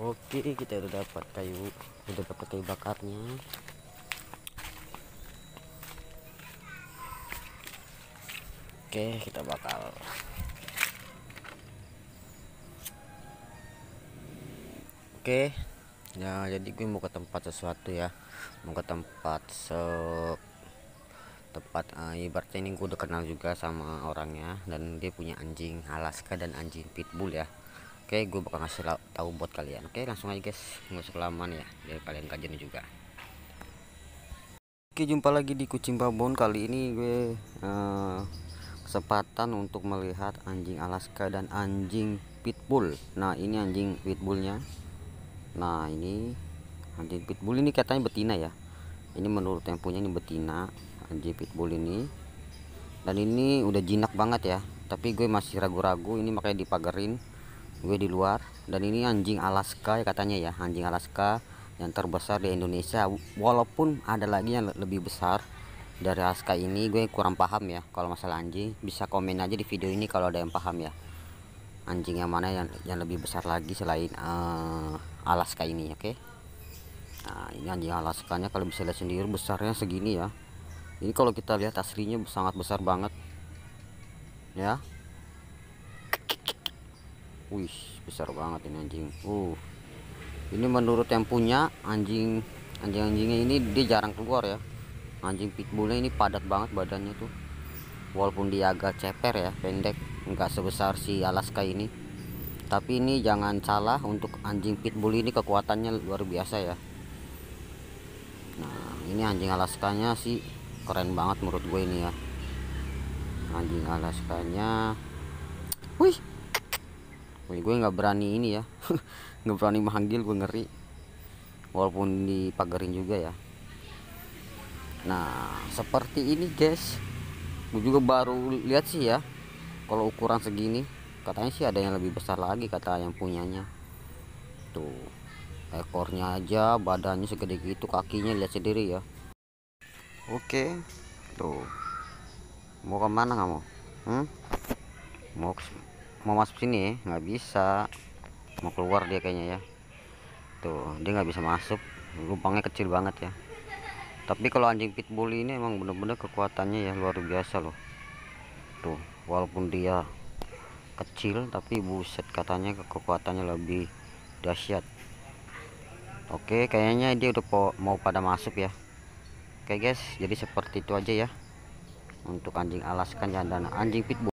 oke kita udah dapat kayu udah dapat kayu bakarnya oke kita bakal oke ya jadi gue mau ke tempat sesuatu ya mau ke tempat se tempat uh, ibaratnya ini gue udah kenal juga sama orangnya dan dia punya anjing Alaska dan anjing pitbull ya oke gue bakal ngasih tahu buat kalian oke langsung aja guys nggak usah kelamaan ya biar kalian kajian juga oke jumpa lagi di kucing babon kali ini gue uh, kesempatan untuk melihat anjing Alaska dan anjing pitbull nah ini anjing pitbullnya nah ini anjing pitbull ini katanya betina ya ini menurut yang punya ini betina anjing pitbull ini dan ini udah jinak banget ya tapi gue masih ragu-ragu ini makanya dipagarin gue di luar dan ini anjing Alaska ya katanya ya anjing Alaska yang terbesar di Indonesia walaupun ada lagi yang lebih besar dari Alaska ini gue kurang paham ya kalau masalah anjing bisa komen aja di video ini kalau ada yang paham ya anjing yang mana yang yang lebih besar lagi selain uh, Alaska ini oke okay? nah ini anjing Alaskanya kalau bisa lihat sendiri besarnya segini ya ini kalau kita lihat aslinya sangat besar banget ya Wih, besar banget ini anjing. Uh. Ini menurut yang punya anjing anjing-anjingnya ini dia jarang keluar ya. Anjing pitbullnya ini padat banget badannya tuh. Walaupun dia agak ceper ya, pendek, nggak sebesar si Alaska ini. Tapi ini jangan salah untuk anjing pitbull ini kekuatannya luar biasa ya. Nah, ini anjing Alaskanya sih keren banget menurut gue ini ya. Anjing Alaskanya. Wih, pokoknya gue nggak berani ini ya nggak berani manggil gue ngeri walaupun dipagarin juga ya nah seperti ini guys gue juga baru lihat sih ya kalau ukuran segini katanya sih ada yang lebih besar lagi kata yang punyanya tuh ekornya aja badannya segede gitu kakinya lihat sendiri ya oke tuh mau kemana kamu hmm mau mau masuk sini nggak bisa mau keluar dia kayaknya ya tuh dia nggak bisa masuk lubangnya kecil banget ya tapi kalau anjing pitbull ini emang bener-bener kekuatannya ya luar biasa loh tuh walaupun dia kecil tapi buset katanya kekuatannya lebih dahsyat Oke kayaknya dia udah mau pada masuk ya Oke guys jadi seperti itu aja ya untuk anjing alaskan ya, dan anjing pitbull